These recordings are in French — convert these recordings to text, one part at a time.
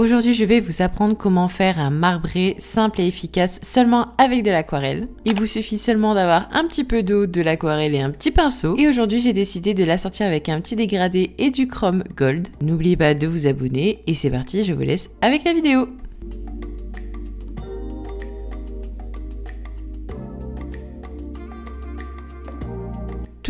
Aujourd'hui, je vais vous apprendre comment faire un marbré simple et efficace seulement avec de l'aquarelle. Il vous suffit seulement d'avoir un petit peu d'eau, de l'aquarelle et un petit pinceau. Et aujourd'hui, j'ai décidé de la sortir avec un petit dégradé et du chrome gold. N'oubliez pas de vous abonner et c'est parti, je vous laisse avec la vidéo.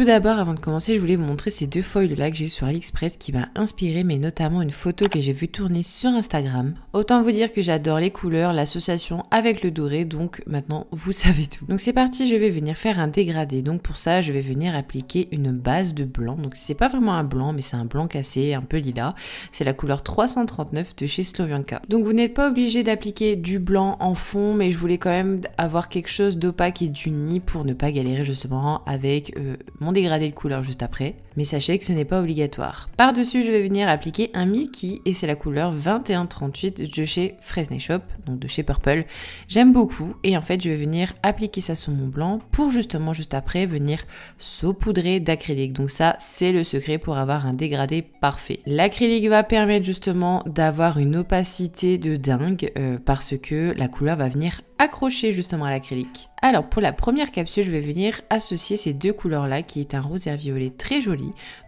Tout d'abord, avant de commencer, je voulais vous montrer ces deux feuilles là que j'ai sur AliExpress qui m'a inspiré, mais notamment une photo que j'ai vue tourner sur Instagram. Autant vous dire que j'adore les couleurs, l'association avec le doré, donc maintenant vous savez tout. Donc c'est parti, je vais venir faire un dégradé. Donc pour ça, je vais venir appliquer une base de blanc. Donc c'est pas vraiment un blanc, mais c'est un blanc cassé, un peu lilas. C'est la couleur 339 de chez Slovianka. Donc vous n'êtes pas obligé d'appliquer du blanc en fond, mais je voulais quand même avoir quelque chose d'opaque et d'uni pour ne pas galérer justement avec euh, mon dégradé de couleur juste après mais sachez que ce n'est pas obligatoire. Par-dessus, je vais venir appliquer un Milky et c'est la couleur 2138 de chez Fresnay Shop, donc de chez Purple. J'aime beaucoup et en fait, je vais venir appliquer ça sur mon blanc pour justement juste après venir saupoudrer d'acrylique. Donc ça, c'est le secret pour avoir un dégradé parfait. L'acrylique va permettre justement d'avoir une opacité de dingue euh, parce que la couleur va venir accrocher justement à l'acrylique. Alors pour la première capsule, je vais venir associer ces deux couleurs là qui est un rose et un violet très joli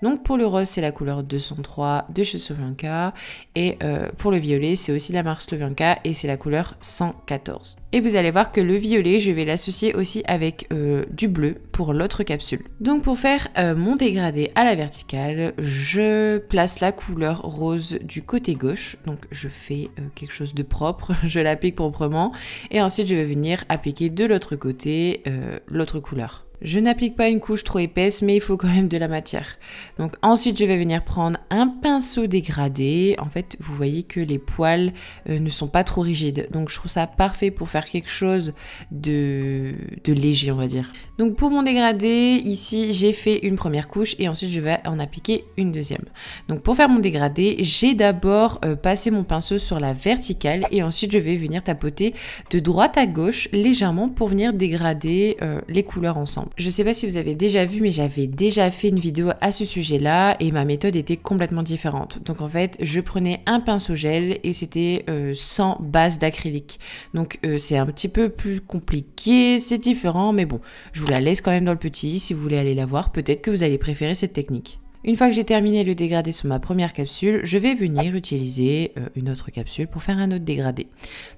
donc pour le rose, c'est la couleur 203 de chez Slovenka. Et euh, pour le violet, c'est aussi la marque Slovenka et c'est la couleur 114. Et vous allez voir que le violet, je vais l'associer aussi avec euh, du bleu pour l'autre capsule. Donc pour faire euh, mon dégradé à la verticale, je place la couleur rose du côté gauche. Donc je fais quelque chose de propre, je l'applique proprement. Et ensuite je vais venir appliquer de l'autre côté l'autre couleur je n'applique pas une couche trop épaisse, mais il faut quand même de la matière. Donc ensuite, je vais venir prendre un pinceau dégradé. En fait, vous voyez que les poils euh, ne sont pas trop rigides. Donc je trouve ça parfait pour faire quelque chose de, léger, on va dire. Donc pour mon dégradé, ici, j'ai fait une première couche et ensuite, je vais en appliquer une deuxième. Donc pour faire mon dégradé, j'ai d'abord euh, passé mon pinceau sur la verticale et ensuite, je vais venir tapoter de droite à gauche légèrement pour venir dégrader euh, les couleurs ensemble. Je sais pas si vous avez déjà vu, mais j'avais déjà fait une vidéo à ce sujet-là et ma méthode était complètement différente. Donc en fait, je prenais un pinceau gel et c'était euh, sans base d'acrylique. Donc euh, c'est un petit peu plus compliqué, c'est différent, mais bon, je vous la laisse quand même dans le petit si vous voulez aller la voir. Peut-être que vous allez préférer cette technique. Une fois que j'ai terminé le dégradé sur ma première capsule, je vais venir utiliser euh, une autre capsule pour faire un autre dégradé.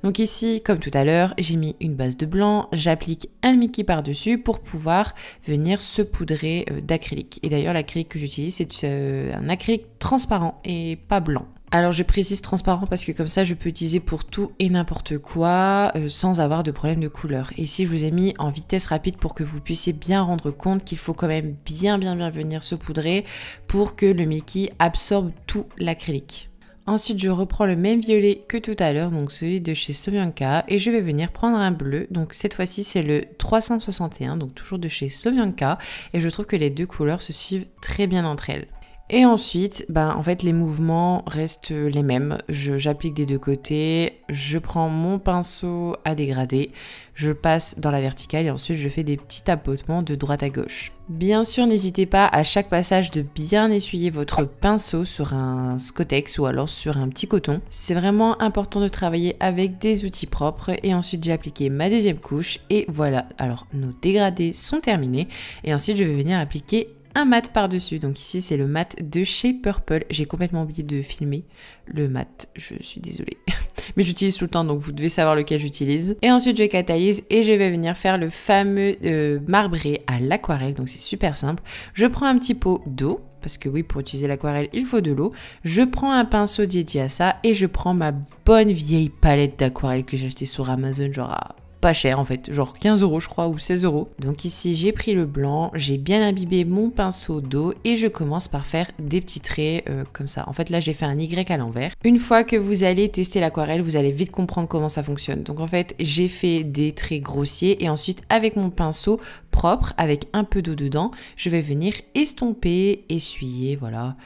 Donc ici, comme tout à l'heure, j'ai mis une base de blanc, j'applique un Mickey par-dessus pour pouvoir venir se poudrer euh, d'acrylique. Et d'ailleurs, l'acrylique que j'utilise, c'est euh, un acrylique transparent et pas blanc. Alors je précise transparent parce que comme ça je peux utiliser pour tout et n'importe quoi euh, sans avoir de problème de couleur. Et si je vous ai mis en vitesse rapide pour que vous puissiez bien rendre compte qu'il faut quand même bien bien bien venir se poudrer pour que le Mickey absorbe tout l'acrylique. Ensuite, je reprends le même violet que tout à l'heure, donc celui de chez Sovianka, et je vais venir prendre un bleu. Donc cette fois-ci, c'est le 361, donc toujours de chez Sovianka, et je trouve que les deux couleurs se suivent très bien entre elles. Et ensuite, ben, en fait, les mouvements restent les mêmes. J'applique des deux côtés, je prends mon pinceau à dégrader, je passe dans la verticale et ensuite je fais des petits tapotements de droite à gauche. Bien sûr, n'hésitez pas à chaque passage de bien essuyer votre pinceau sur un scotex ou alors sur un petit coton. C'est vraiment important de travailler avec des outils propres et ensuite j'ai appliqué ma deuxième couche et voilà. Alors, nos dégradés sont terminés et ensuite je vais venir appliquer un mat par-dessus. Donc ici, c'est le mat de chez Purple. J'ai complètement oublié de filmer le mat, je suis désolée. Mais j'utilise tout le temps, donc vous devez savoir lequel j'utilise. Et ensuite, je catalyse et je vais venir faire le fameux euh, marbré à l'aquarelle. Donc c'est super simple. Je prends un petit pot d'eau parce que oui, pour utiliser l'aquarelle, il faut de l'eau. Je prends un pinceau dédié à ça et je prends ma bonne vieille palette d'aquarelle que j'ai achetée sur Amazon, genre pas cher en fait, genre 15 euros je crois ou 16 euros. Donc ici j'ai pris le blanc, j'ai bien imbibé mon pinceau d'eau et je commence par faire des petits traits euh, comme ça. En fait là j'ai fait un Y à l'envers. Une fois que vous allez tester l'aquarelle, vous allez vite comprendre comment ça fonctionne. Donc en fait j'ai fait des traits grossiers et ensuite avec mon pinceau propre avec un peu d'eau dedans, je vais venir estomper, essuyer, voilà.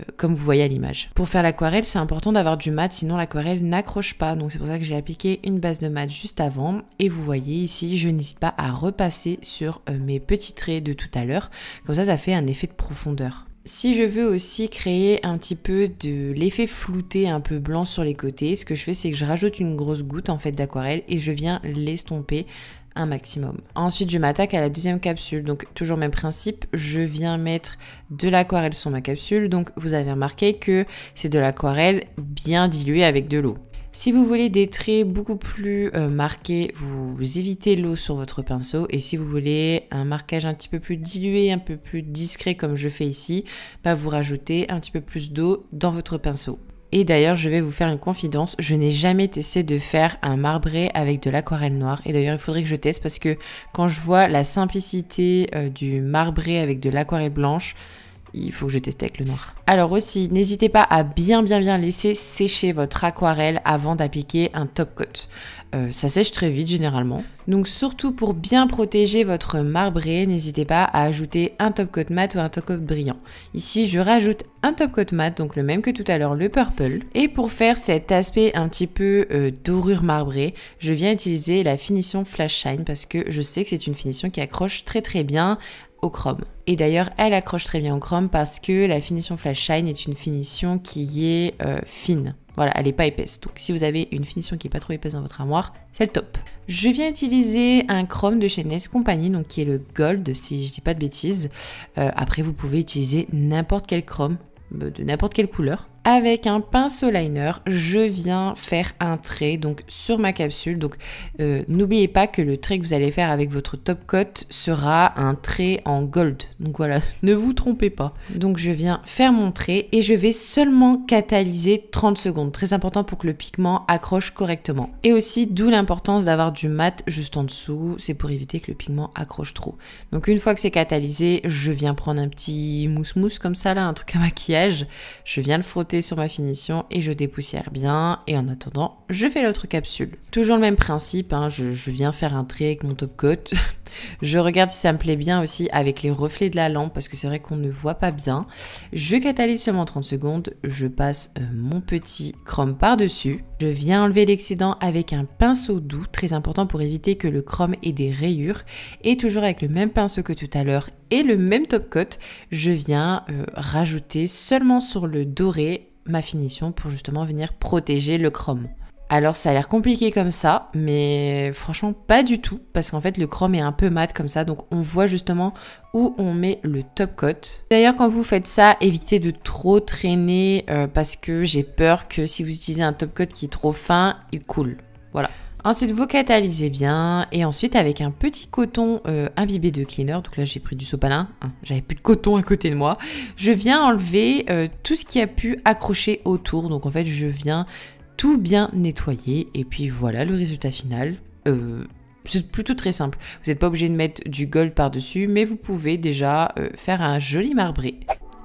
Euh, comme vous voyez à l'image. Pour faire l'aquarelle, c'est important d'avoir du mat, sinon l'aquarelle n'accroche pas. Donc c'est pour ça que j'ai appliqué une base de mat juste avant. Et vous voyez ici, je n'hésite pas à repasser sur euh, mes petits traits de tout à l'heure. Comme ça, ça fait un effet de profondeur. Si je veux aussi créer un petit peu de l'effet flouté un peu blanc sur les côtés, ce que je fais c'est que je rajoute une grosse goutte en fait d'aquarelle et je viens l'estomper maximum. Ensuite, je m'attaque à la deuxième capsule. Donc, toujours même principe, je viens mettre de l'aquarelle sur ma capsule. Donc, vous avez remarqué que c'est de l'aquarelle bien diluée avec de l'eau. Si vous voulez des traits beaucoup plus euh, marqués, vous évitez l'eau sur votre pinceau. Et si vous voulez un marquage un petit peu plus dilué, un peu plus discret comme je fais ici, bah, vous rajoutez un petit peu plus d'eau dans votre pinceau. Et d'ailleurs, je vais vous faire une confidence, je n'ai jamais testé de faire un marbré avec de l'aquarelle noire. Et d'ailleurs, il faudrait que je teste parce que quand je vois la simplicité euh, du marbré avec de l'aquarelle blanche, il faut que je teste avec le noir. Alors aussi, n'hésitez pas à bien bien bien laisser sécher votre aquarelle avant d'appliquer un top coat. Euh, ça sèche très vite généralement. Donc surtout pour bien protéger votre marbré, n'hésitez pas à ajouter un top coat mat ou un top coat brillant. Ici, je rajoute un top coat mat, donc le même que tout à l'heure, le purple. Et pour faire cet aspect un petit peu euh, dorure marbrée, je viens utiliser la finition flash shine parce que je sais que c'est une finition qui accroche très très bien au chrome. Et d'ailleurs, elle accroche très bien au chrome parce que la finition Flash Shine est une finition qui est euh, fine. Voilà, elle n'est pas épaisse. Donc si vous avez une finition qui n'est pas trop épaisse dans votre armoire, c'est le top. Je viens utiliser un chrome de chez Nest Company, donc qui est le gold si je dis pas de bêtises. Euh, après, vous pouvez utiliser n'importe quel chrome euh, de n'importe quelle couleur avec un pinceau liner, je viens faire un trait donc sur ma capsule. Donc euh, n'oubliez pas que le trait que vous allez faire avec votre top coat sera un trait en gold. Donc voilà, ne vous trompez pas. Donc je viens faire mon trait et je vais seulement catalyser 30 secondes. Très important pour que le pigment accroche correctement. Et aussi d'où l'importance d'avoir du mat juste en dessous, c'est pour éviter que le pigment accroche trop. Donc une fois que c'est catalysé, je viens prendre un petit mousse mousse comme ça là, un truc à maquillage, je viens le frotter sur ma finition et je dépoussière bien. Et en attendant, je fais l'autre capsule. Toujours le même principe, hein, je, viens faire un trait avec mon top coat. Je regarde si ça me plaît bien aussi avec les reflets de la lampe parce que c'est vrai qu'on ne voit pas bien. Je catalyse seulement 30 secondes, je passe euh, mon petit chrome par-dessus. Je viens enlever l'excédent avec un pinceau doux, très important pour éviter que le chrome ait des rayures. Et toujours avec le même pinceau que tout à l'heure et le même top coat, je viens euh, rajouter seulement sur le doré ma finition pour justement venir protéger le chrome. Alors ça a l'air compliqué comme ça, mais franchement pas du tout, parce qu'en fait le chrome est un peu mat comme ça, donc on voit justement où on met le top coat. D'ailleurs quand vous faites ça, évitez de trop traîner, euh, parce que j'ai peur que si vous utilisez un top coat qui est trop fin, il coule. Voilà. Ensuite, vous catalysez bien et ensuite avec un petit coton euh, imbibé de cleaner, donc là j'ai pris du sopalin, hein, j'avais plus de coton à côté de moi, je viens enlever euh, tout ce qui a pu accrocher autour, donc en fait je viens tout bien nettoyé et puis voilà le résultat final. Euh, c'est plutôt très simple. Vous n'êtes pas obligé de mettre du gold par-dessus, mais vous pouvez déjà euh, faire un joli marbré.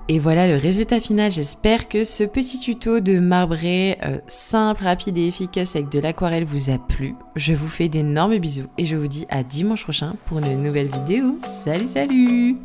Et voilà le résultat final. J'espère que ce petit tuto de marbré euh, simple, rapide et efficace avec de l'aquarelle vous a plu. Je vous fais d'énormes bisous et je vous dis à dimanche prochain pour une nouvelle vidéo. Salut, salut